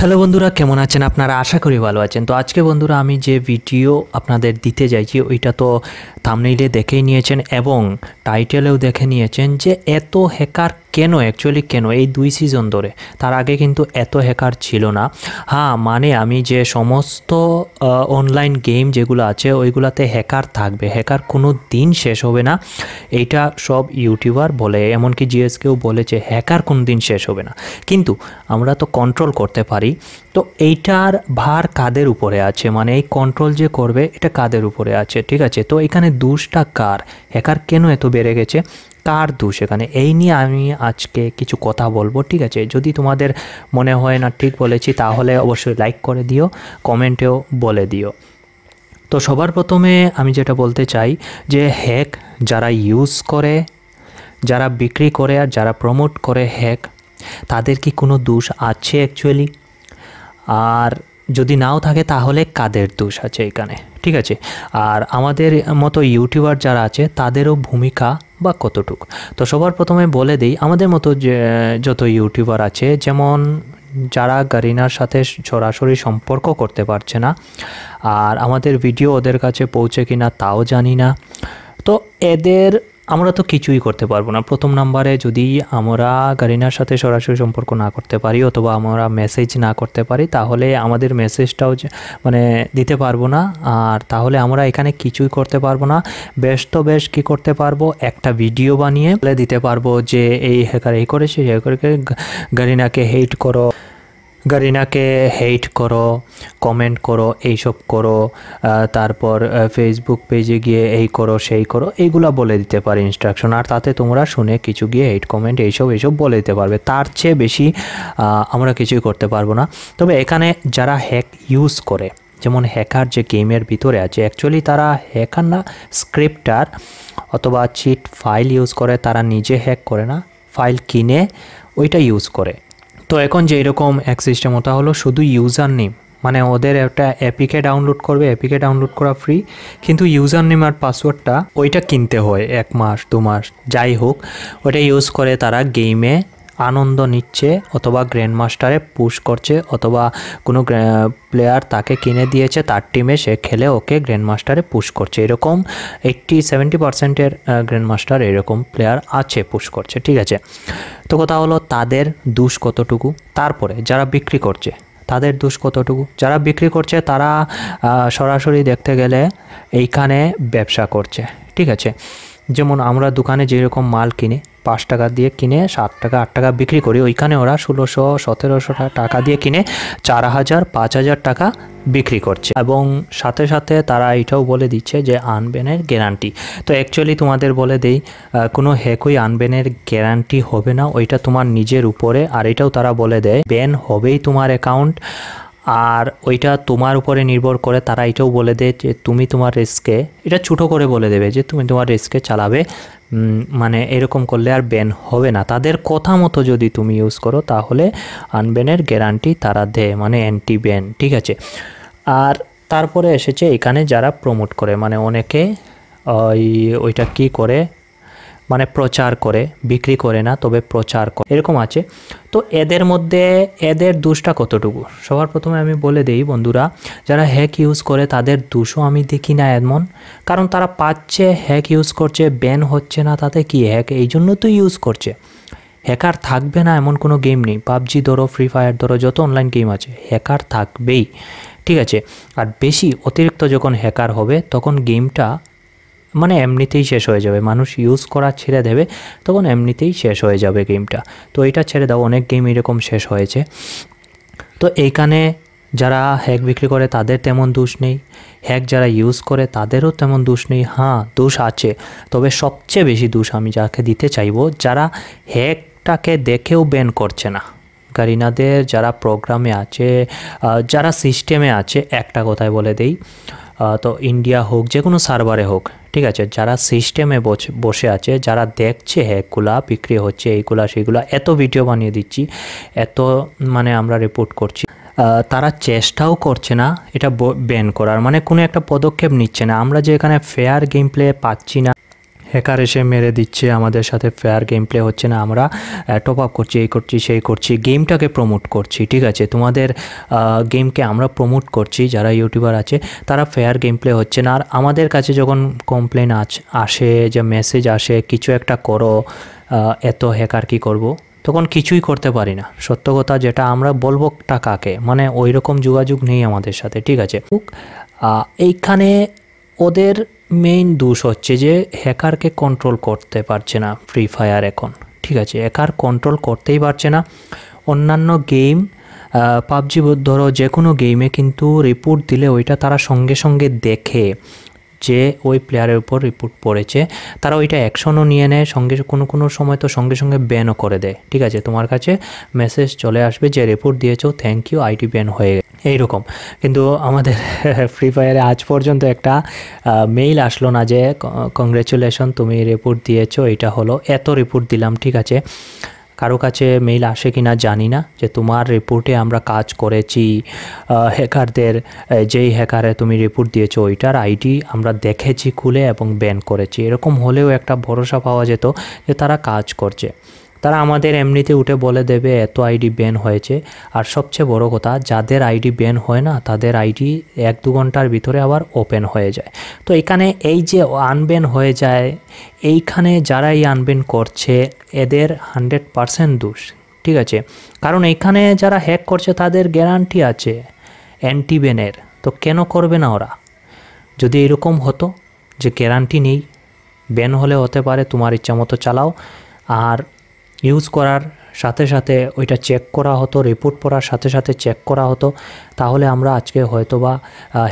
Hello বন্ধুরা কেমন আছেন আপনারা আশা করি ভালো আছেন তো আজকে বন্ধুরা আমি যে ভিডিও আপনাদের দিতে চাইছি ওইটা তো থামনেইলে দেখেই নিয়েছেন এবং টাইটেলেও দেখে নিয়েছেন যে এত হ্যাকার কেন অ্যাকচুয়ালি কেন এই দুই সিজন ধরে তার আগে কিন্তু এত হ্যাকার ছিল না হ্যাঁ মানে আমি যে সমস্ত অনলাইন গেম যেগুলো আছে ওইগুলাতে হ্যাকার থাকবে হ্যাকার কোনো দিন শেষ হবে না এইটা সব ইউটিউবার বলে এমনকি জিএসকেও বলেছে হ্যাকার কোনো দিন শেষ হবে না কিন্তু আমরা তো কন্ট্রোল করতে পারি তো এইটার ভার কাদের উপরে আছে মানে এই কন্ট্রোল যে করবে এটা কাদের উপরে আছে ঠিক আছে তো এখানে দোষটা কার হ্যাকার কেন এত বেড়ে গেছে কার দোষ এখানে এই নিয়ে আমি আজকে কিছু কথা বলবো ঠিক আছে যদি তোমাদের মনে হয় না ঠিক বলেছি তাহলে অবশ্যই লাইক করে দিও কমেন্টেও বলে দিও তো সবার প্রথমে আমি যেটা বলতে চাই যে হ্যাক যারা ইউজ করে যারা বিক্রি করে আর যারা প্রমোট করে হ্যাক তাদের কি কোনো দোষ আছে অ্যাকচুয়ালি আর যদি নাও থাকে তাহলে কাদের দোষ আছে এখানে ঠিক আছে আর আমাদের মতো ইউটিউবার যারা আছে তাদেরও ভূমিকা বা কতটুক তো সবার প্রথমে বলে দিই আমাদের মতো যে যত ইউটিউবার আছে যেমন যারা গারিনার সাথে সরাসরি সম্পর্ক করতে পারছে না আর আমাদের ভিডিও ওদের কাছে পৌঁছে কিনা তাও জানি না তো এদের আমরা তো কিছুই করতে পারবো না প্রথম নাম্বারে যদি আমরা কারিনার সাথে সরাসরি সম্পর্ক না করতে পারি অথবা আমরা মেসেজ না করতে পারি তাহলে আমাদের মেসেজটাও মানে দিতে পারবো না আর তাহলে আমরা এখানে কিছুই করতে পারবো না বেশ তো বেশ কী করতে পারবো একটা ভিডিও বানিয়ে দিতে পারবো যে এই হ্যাকার এই করেছে হ্যাকারকে গারিনাকে হেট করো গারিনাকে হেইট করো কমেন্ট করো এইসব করো তারপর ফেসবুক পেজে গিয়ে এই করো সেই করো এইগুলা বলে দিতে পারে ইনস্ট্রাকশন আর তাতে তোমরা শুনে কিছু গিয়ে হেইট কমেন্ট এইসব এইসব বলে দিতে পারবে তার চেয়ে বেশি আমরা কিছুই করতে পারবো না তবে এখানে যারা হ্যাক ইউজ করে যেমন হ্যাকার যে গেমের ভিতরে আছে অ্যাকচুয়ালি তারা হ্যাকার না স্ক্রিপ্টার অথবা চিট ফাইল ইউজ করে তারা নিজে হ্যাক করে না ফাইল কিনে ওইটা ইউজ করে তো এখন যেরকম এক সিস্টেম ওটা হলো শুধু ইউজার নেম মানে ওদের একটা অ্যাপিকে ডাউনলোড করবে অ্যাপিকে ডাউনলোড করা ফ্রি কিন্তু ইউজার নেম আর পাসওয়ার্ডটা ওইটা কিনতে হয় এক মাস দু মাস যাই হোক ওটা ইউজ করে তারা গেমে আনন্দ নিচ্ছে অথবা গ্র্যান্ডমাস্টারে পুশ করছে অথবা কোনো প্লেয়ার তাকে কিনে দিয়েছে তার টিমে সে খেলে ওকে গ্র্যান্ডমাস্টারে পুশ করছে এরকম এইট্টি সেভেন্টি পার্সেন্টের গ্র্যান্ডমাস্টার এরকম প্লেয়ার আছে পুশ করছে ঠিক আছে তো কথা হলো তাদের দুষ কতটুকু তারপরে যারা বিক্রি করছে তাদের দুষ কতটুকু যারা বিক্রি করছে তারা সরাসরি দেখতে গেলে এইখানে ব্যবসা করছে ঠিক আছে যেমন আমরা দোকানে যেরকম মাল কিনে পাঁচ টাকা দিয়ে কিনে সাত টাকা আট টাকা বিক্রি করি ওইখানে ওরা ষোলোশো সতেরোশো টাকা দিয়ে কিনে চার হাজার পাঁচ হাজার টাকা বিক্রি করছে এবং সাথে সাথে তারা এটাও বলে দিচ্ছে যে আনবেনের গ্যারান্টি তো অ্যাকচুয়ালি তোমাদের বলে দেই কোনো হ্যাকই আনবেনের গ্যারান্টি হবে না ওইটা তোমার নিজের উপরে আর এটাও তারা বলে দেয় ব্যান হবেই তোমার অ্যাকাউন্ট আর ওইটা তোমার উপরে নির্ভর করে তারা এটাও বলে দেয় যে তুমি তোমার রিস্কে এটা ছোটো করে বলে দেবে যে তুমি তোমার রিস্কে চালাবে মানে এরকম করলে আর ব্যান হবে না তাদের কথা মতো যদি তুমি ইউজ করো তাহলে আনব্যানের গ্যারান্টি তারা দেয় মানে অ্যান্টি ব্যান ঠিক আছে আর তারপরে এসেছে এখানে যারা প্রমোট করে মানে অনেকে ওই ওইটা কি করে মানে প্রচার করে বিক্রি করে না তবে প্রচার করে এরকম আছে তো এদের মধ্যে এদের দোষটা কতটুকু সবার প্রথমে আমি বলে দিই বন্ধুরা যারা হ্যাক ইউজ করে তাদের দোষও আমি দেখি না এমন কারণ তারা পাচ্ছে হ্যাক ইউজ করছে ব্যান হচ্ছে না তাতে কি হ্যাক এই জন্য তো ইউজ করছে হ্যাকার থাকবে না এমন কোনো গেম নেই পাবজি ধরো ফ্রি ফায়ার ধরো যত অনলাইন গেম আছে হ্যাকার থাকবেই ঠিক আছে আর বেশি অতিরিক্ত যখন হ্যাকার হবে তখন গেমটা মানে এমনিতেই শেষ হয়ে যাবে মানুষ ইউজ করা ছেড়ে দেবে তখন এমনিতেই শেষ হয়ে যাবে গেমটা তো এটা ছেড়ে দাও অনেক গেম এরকম শেষ হয়েছে তো এইখানে যারা হ্যাক বিক্রি করে তাদের তেমন দোষ নেই হ্যাক যারা ইউজ করে তাদেরও তেমন দোষ নেই হ্যাঁ দোষ আছে তবে সবচেয়ে বেশি দোষ আমি যাকে দিতে চাইবো যারা হ্যাকটাকে দেখেও ব্যান করছে না কারিনাদের যারা প্রোগ্রামে আছে যারা সিস্টেমে আছে একটা কথায় বলে দেই তো ইন্ডিয়া হোক যে কোনো সার্ভারে হোক ঠিক আছে যারা সিস্টেমে বসে আছে যারা দেখছে হ্যাঁগুলা বিক্রি হচ্ছে এইগুলা সেইগুলা এত ভিডিও বানিয়ে দিচ্ছি এত মানে আমরা রিপোর্ট করছি তারা চেষ্টাও করছে না এটা ব্যান করার মানে কোনো একটা পদক্ষেপ নিচ্ছে না আমরা যে এখানে ফেয়ার গেম প্লে পাচ্ছি না হ্যাকার এসে মেরে দিচ্ছে আমাদের সাথে ফেয়ার গেম প্লে হচ্ছে না আমরা টপ আপ করছি এই করছি সেই করছি গেমটাকে প্রমোট করছি ঠিক আছে তোমাদের গেমকে আমরা প্রমোট করছি যারা ইউটিউবার আছে তারা ফেয়ার গেম প্লে হচ্ছে না আর আমাদের কাছে যখন কমপ্লেন আছ আসে যে মেসেজ আসে কিছু একটা করো এত হ্যাকার কি করব। তখন কিছুই করতে পারি না সত্য কথা যেটা আমরা বলবো টাকাকে মানে ওই রকম যোগাযোগ নেই আমাদের সাথে ঠিক আছে এইখানে ওদের মেইন দোষ হচ্ছে যে হ্যাকারকে কন্ট্রোল করতে পারছে না ফ্রি ফায়ার এখন ঠিক আছে হ্যাকার কন্ট্রোল করতেই পারছে না অন্যান্য গেম পাবজি ধরো যে কোনো গেমে কিন্তু রিপোর্ট দিলে ওইটা তারা সঙ্গে সঙ্গে দেখে যে ওই প্লেয়ারের উপর রিপোর্ট পড়েছে তারা ওইটা অ্যাকশনও নিয়ে নেয় সঙ্গে কোনো কোনো সময় তো সঙ্গে সঙ্গে ব্যানও করে দেয় ঠিক আছে তোমার কাছে মেসেজ চলে আসবে যে রিপোর্ট দিয়েছো থ্যাংক ইউ আইটি ব্যান হয়ে এইরকম কিন্তু আমাদের ফ্রি ফায়ারে আজ পর্যন্ত একটা মেইল আসলো না যে কংগ্রেচুলেশন তুমি রিপোর্ট দিয়েছো এটা হলো এত রিপোর্ট দিলাম ঠিক আছে কারো কাছে মেইল আসে কি না জানি না যে তোমার রিপোর্টে আমরা কাজ করেছি হ্যাকারদের যেই হ্যাকারে তুমি রিপোর্ট দিয়েছো ওইটার আইডি আমরা দেখেছি খুলে এবং ব্যান করেছি এরকম হলেও একটা ভরসা পাওয়া যেত যে তারা কাজ করছে তারা আমাদের এমনিতে উঠে বলে দেবে এত আইডি ব্যান হয়েছে আর সবচেয়ে বড় কথা যাদের আইডি ব্যান হয় না তাদের আইডি এক দু ঘন্টার ভিতরে আবার ওপেন হয়ে যায় তো এখানে এই যে আনবেন হয়ে যায় এইখানে যারা এই আনবেন করছে এদের হান্ড্রেড পারসেন্ট দোষ ঠিক আছে কারণ এখানে যারা হ্যাক করছে তাদের গ্যারান্টি আছে অ্যান্টিবেনের তো কেন করবে না ওরা যদি এরকম হতো যে গ্যারান্টি নেই ব্যান হলে হতে পারে তোমার ইচ্ছা মতো চালাও আর ইউজ করার সাথে সাথে ওইটা চেক করা হতো রিপোর্ট পড়ার সাথে সাথে চেক করা হতো তাহলে আমরা আজকে হয়তোবা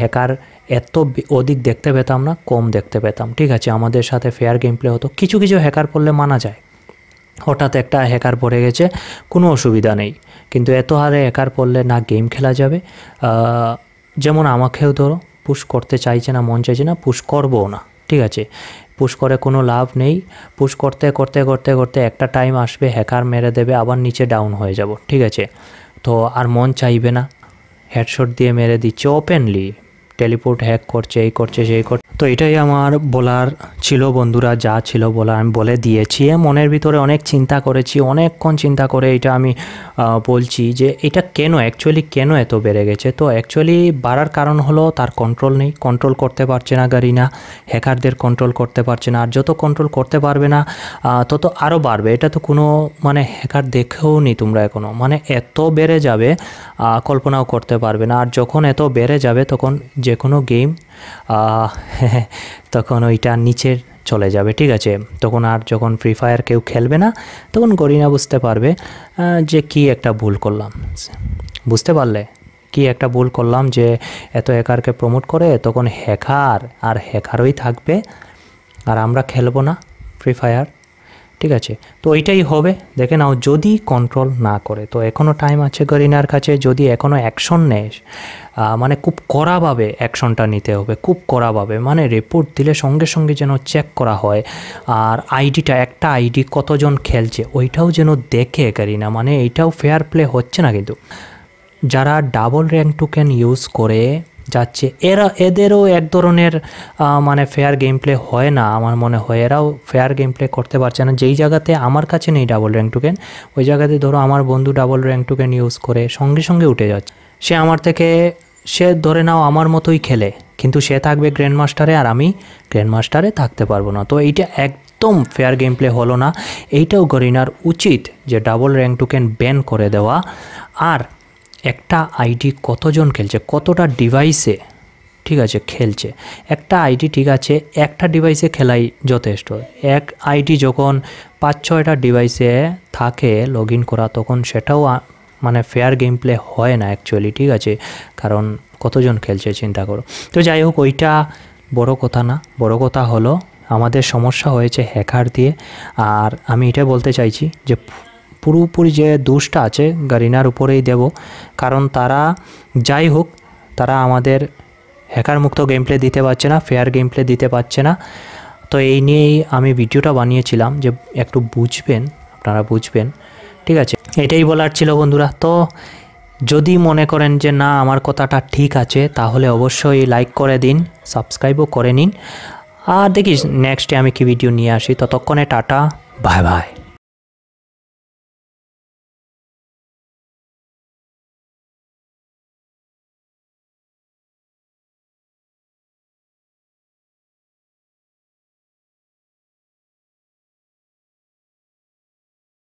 হ্যাকার এত অধিক দেখতে পেতাম না কম দেখতে পেতাম ঠিক আছে আমাদের সাথে ফেয়ার গেম প্লে হতো কিছু কিছু হ্যাকার পড়লে মানা যায় হঠাৎ একটা হ্যাকার পড়ে গেছে কোনো অসুবিধা নেই কিন্তু এত হারে হ্যাকার পড়লে না গেম খেলা যাবে যেমন আমাকেও ধরো পুশ করতে চাইছে না মন চাইছে না পুশ করবও না ঠিক আছে পুশ করে কোনো লাভ নেই পুশ করতে করতে করতে করতে একটা টাইম আসবে হ্যাকার মেরে দেবে আবার নিচে ডাউন হয়ে যাব ঠিক আছে তো আর মন চাইবে না হেডশট দিয়ে মেরে দিচ্ছে ওপেনলি টেলিপোর্ট হ্যাক করছে এই করছে সেই করছে তো এটাই আমার বলার ছিল বন্ধুরা যা ছিল বলার আমি বলে দিয়েছি মনের ভিতরে অনেক চিন্তা করেছি অনেকক্ষণ চিন্তা করে এটা আমি বলছি যে এটা কেন অ্যাকচুয়ালি কেন এত বেড়ে গেছে তো অ্যাকচুয়ালি বাড়ার কারণ হলো তার কন্ট্রোল নেই কন্ট্রোল করতে পারছে না গাড়ি না হ্যাকারদের কন্ট্রোল করতে পারছে না আর যত কন্ট্রোল করতে পারবে না তত আরও বাড়বে এটা তো কোনো মানে হ্যাকার দেখেও নি তোমরা এখনও মানে এত বেড়ে যাবে কল্পনাও করতে পারবে না আর যখন এত বেড়ে যাবে তখন যে কোনো গেম তখন ওইটা নিচের চলে যাবে ঠিক আছে তখন আর যখন ফ্রি ফায়ার কেউ খেলবে না তখন গরিনা বুঝতে পারবে যে কি একটা ভুল করলাম বুঝতে পারলে কি একটা ভুল করলাম যে এত হ্যাকারকে প্রমোট করে তখন হ্যাকার আর হ্যাকারই থাকবে আর আমরা খেলবো না ফ্রি ফায়ার ঠিক আছে তো এইটাই হবে দেখে নাও যদি কন্ট্রোল না করে তো এখনও টাইম আছে গরিনার কাছে যদি এখনও অ্যাকশন নেয় মানে খুব কড়াভাবে অ্যাকশনটা নিতে হবে খুব কড়াভাবে মানে রিপোর্ট দিলে সঙ্গে সঙ্গে যেন চেক করা হয় আর আইডিটা একটা আইডি কতজন খেলছে ওইটাও যেন দেখে গরিনা মানে এইটাও ফেয়ার প্লে হচ্ছে না কিন্তু যারা ডাবল র্যাঙ্ক টোকেন ইউজ করে যাচ্ছে এরা এদেরও এক ধরনের মানে ফেয়ার গেম প্লে হয় না আমার মনে হয় এরাও ফেয়ার গেম প্লে করতে পারছে না যেই জায়গাতে আমার কাছে নেই ডাবল র্যাঙ্ক টুকেন ওই জায়গাতে ধরো আমার বন্ধু ডাবল র্যাঙ্ক টুকেন ইউজ করে সঙ্গে সঙ্গে উঠে যাচ্ছে সে আমার থেকে সে ধরে নাও আমার মতোই খেলে কিন্তু সে থাকবে গ্র্যান্ড মাস্টারে আর আমি গ্র্যান্ড মাস্টারে থাকতে পারবো না তো এইটা এক একদম ফেয়ার গেম প্লে হলো না এইটাও গরিনার উচিত যে ডাবল র্যাঙ্ক টুকেন ব্যান করে দেওয়া আর একটা কতজন খেলছে কতটা ডিভাইসে ঠিক আছে খেলছে একটা আইডি ঠিক আছে একটা ডিভাইসে খেলাই যথেষ্ট এক আইডি যখন পাঁচ ছয়টা ডিভাইসে থাকে লগ করা তখন সেটাও মানে ফেয়ার গেম প্লে হয় না অ্যাকচুয়ালি ঠিক আছে কারণ কতজন খেলছে চিন্তা করো তো যাই হোক ওইটা বড় কথা না বড় কথা হলো আমাদের সমস্যা হয়েছে হ্যাকার দিয়ে আর আমি এটা বলতে চাইছি যে পুরোপুরি যে দোষটা আছে গারিনার উপরেই দেব কারণ তারা যাই হোক তারা আমাদের হ্যাকার মুক্ত গেম প্লে দিতে পারছে না ফেয়ার গেম প্লে দিতে পারছে না তো এই নিয়েই আমি ভিডিওটা বানিয়েছিলাম যে একটু বুঝবেন আপনারা বুঝবেন ঠিক আছে এটাই বলার ছিল বন্ধুরা তো যদি মনে করেন যে না আমার কথাটা ঠিক আছে তাহলে অবশ্যই লাইক করে দিন সাবস্ক্রাইবও করে নিন আর দেখিস নেক্সটে আমি কি ভিডিও নিয়ে আসি ততক্ষণে টাটা বাই বাই